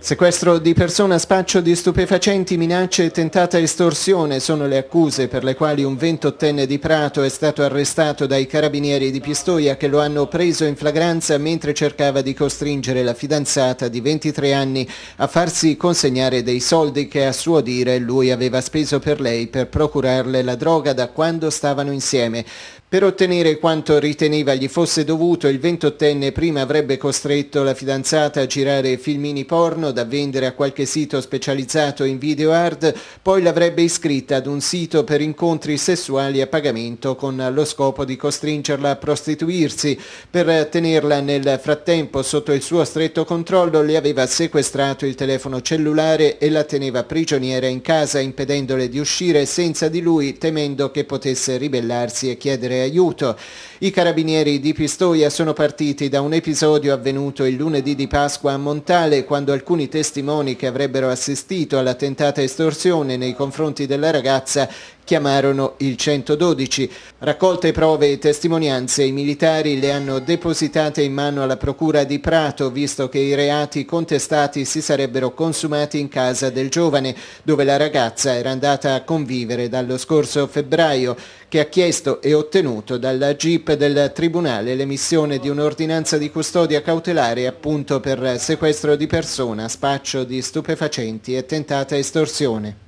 Sequestro di persona, spaccio di stupefacenti, minacce e tentata estorsione sono le accuse per le quali un ventottenne di Prato è stato arrestato dai carabinieri di Pistoia che lo hanno preso in flagranza mentre cercava di costringere la fidanzata di 23 anni a farsi consegnare dei soldi che a suo dire lui aveva speso per lei per procurarle la droga da quando stavano insieme. Per ottenere quanto riteneva gli fosse dovuto, il ventottenne prima avrebbe costretto la fidanzata a girare filmini porno italiano da vendere a qualche sito specializzato in video hard, poi l'avrebbe iscritta ad un sito per incontri sessuali a pagamento con lo scopo di costringerla a prostituirsi. Per tenerla nel frattempo sotto il suo stretto controllo le aveva sequestrato il telefono cellulare e la teneva prigioniera in casa impedendole di uscire senza di lui temendo che potesse ribellarsi e chiedere aiuto. I carabinieri di Pistoia sono partiti da un episodio avvenuto il lunedì di Pasqua a Montale quando alcuni testimoni che avrebbero assistito all'attentata estorsione nei confronti della ragazza chiamarono il 112. Raccolte prove e testimonianze, i militari le hanno depositate in mano alla procura di Prato, visto che i reati contestati si sarebbero consumati in casa del giovane, dove la ragazza era andata a convivere dallo scorso febbraio, che ha chiesto e ottenuto dalla GIP del Tribunale l'emissione di un'ordinanza di custodia cautelare appunto per sequestro di persona, spaccio di stupefacenti e tentata estorsione.